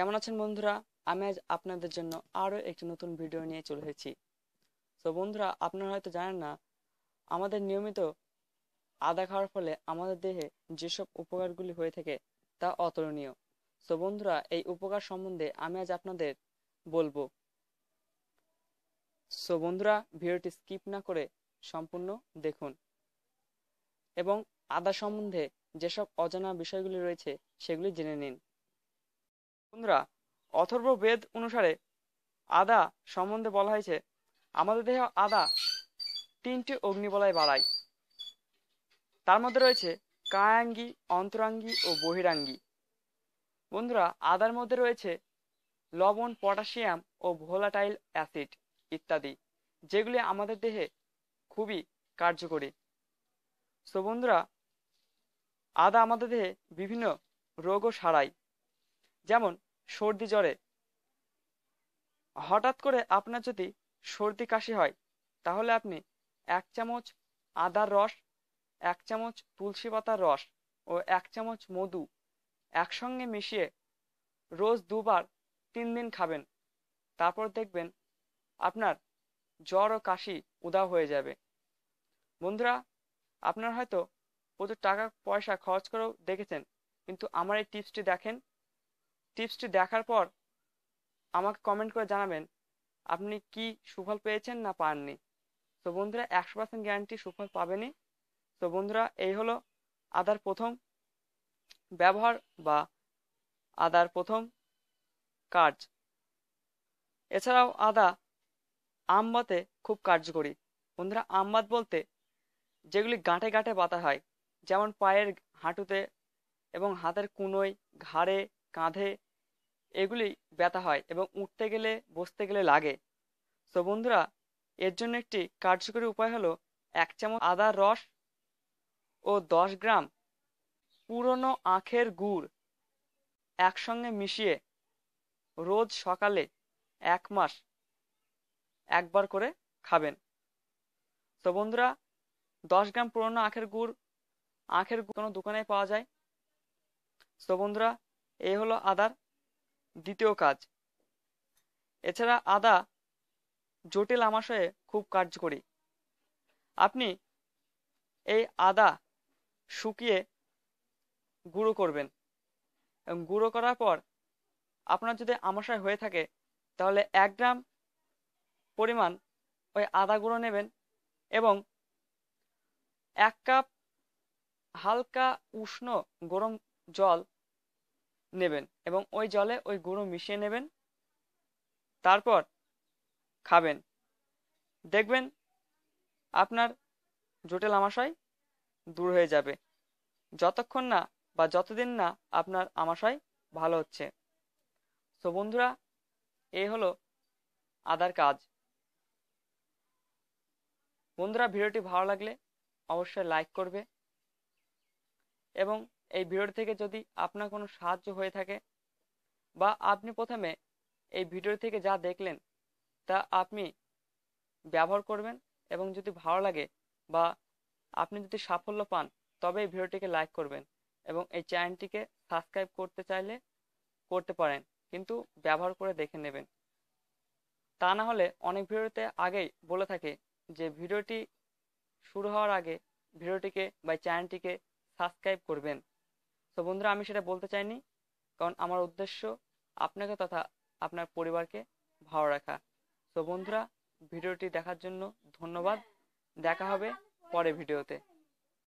কেমন আছেন বন্ধুরা আমি আজ আপনাদের জন্য আরও একটি নতুন ভিডিও নিয়ে চলে এসেছি তো বন্ধুরা আপনারা হয়তো জানেন না আমাদের নিয়মিত আদা খাওয়ার ফলে আমাদের দেহে যেসব উপকারগুলি হয়ে থাকে তা অতুলনীয় তো বন্ধুরা এই উপকার সম্বন্ধে আমি আজ আপনাদের বলবো সো বন্ধুরা ভিডিওটি স্কিপ না করে সম্পূর্ণ দেখুন এবং আদা সম্বন্ধে যেসব অজানা বিষয়গুলি রয়েছে সেগুলি জেনে নিন বন্ধুরা অথর্ব বেদ অনুসারে আদা সম্বন্ধে বলা হয়েছে আমাদের দেহে আদা তিনটি অগ্নিবলয় বাড়ায় তার মধ্যে রয়েছে কায়াঙ্গি অন্তরাঙ্গি ও বহিরাঙ্গি বন্ধুরা আদার মধ্যে রয়েছে লবণ পটাশিয়াম ও ভোলাটাইল অ্যাসিড ইত্যাদি যেগুলি আমাদের দেহে খুবই কার্যকরী সো বন্ধুরা আদা আমাদের দেহে বিভিন্ন রোগও সারায় যেমন সর্দি জ্বরে হঠাৎ করে আপনার যদি সর্দি কাশি হয় তাহলে আপনি এক চামচ আদার রস এক চামচ তুলসী পাতার রস ও এক চামচ মধু একসঙ্গে মিশিয়ে রোজ দুবার তিন দিন খাবেন তারপর দেখবেন আপনার জ্বর ও কাশি উদাও হয়ে যাবে বন্ধুরা আপনার হয়তো প্রচুর টাকা পয়সা খরচ করেও দেখেছেন কিন্তু আমার এই টিপসটি দেখেন টিপসটি দেখার পর আমাকে কমেন্ট করে জানাবেন আপনি কি সুফল পেয়েছেন না পাননি তো বন্ধুরা একশো পার্সেন্ট গ্যারান্টি সুফল পাবেনি তো বন্ধুরা এই হলো আদার প্রথম ব্যবহার বা আদার প্রথম কাজ এছাড়াও আদা আমবাতে খুব কার্যকরী বন্ধুরা আমবাত বলতে যেগুলি গাঁটে গাঁটে বাতা হয় যেমন পায়ের হাঁটুতে এবং হাতের কুনোয় ঘাড়ে কাঁধে এগুলি ব্যথা হয় এবং উঠতে গেলে বসতে গেলে লাগে তো বন্ধুরা এর জন্য একটি কার্যকরী উপায় হলো এক চামচ আদার রস ও দশ গ্রাম পুরনো আখের গুড় একসঙ্গে মিশিয়ে রোজ সকালে এক মাস একবার করে খাবেন তো বন্ধুরা দশ গ্রাম পুরনো আখের গুড় আখের কোনো দোকানে পাওয়া যায় তো বন্ধুরা এই হলো আদার দ্বিতীয় কাজ এছাড়া আদা জটিল আমাশয়ে খুব কার্যকরী আপনি এই আদা শুকিয়ে গুঁড়ো করবেন গুঁড়ো করার পর আপনার যদি আমাশয় হয়ে থাকে তাহলে এক গ্রাম পরিমাণ ওই আদা গুঁড়ো নেবেন এবং এক কাপ হালকা উষ্ণ গরম জল নেবেন এবং ওই জলে ওই গুঁড়ো মিশিয়ে নেবেন তারপর খাবেন দেখবেন আপনার জটিল আমাশয় দূর হয়ে যাবে যতক্ষণ না বা যতদিন না আপনার আমাশয় ভালো হচ্ছে তো বন্ধুরা এই হলো আদার কাজ বন্ধুরা ভিডিওটি ভালো লাগলে অবশ্যই লাইক করবে এবং এই ভিডিও থেকে যদি আপনার কোনো সাহায্য হয়ে থাকে বা আপনি প্রথমে এই ভিডিও থেকে যা দেখলেন তা আপনি ব্যবহার করবেন এবং যদি ভালো লাগে বা আপনি যদি সাফল্য পান তবে এই ভিডিওটিকে লাইক করবেন এবং এই চ্যানেলটিকে সাবস্ক্রাইব করতে চাইলে করতে পারেন কিন্তু ব্যবহার করে দেখে নেবেন তা না হলে অনেক ভিডিওতে আগেই বলে থাকে যে ভিডিওটি শুরু হওয়ার আগে ভিডিওটিকে বা চ্যানেলটিকে সাবস্ক্রাইব করবেন তো বন্ধুরা আমি সেটা বলতে চাইনি কারণ আমার উদ্দেশ্য আপনাকে তথা আপনার পরিবারকে ভালো রাখা তো বন্ধুরা ভিডিওটি দেখার জন্য ধন্যবাদ দেখা হবে পরে ভিডিওতে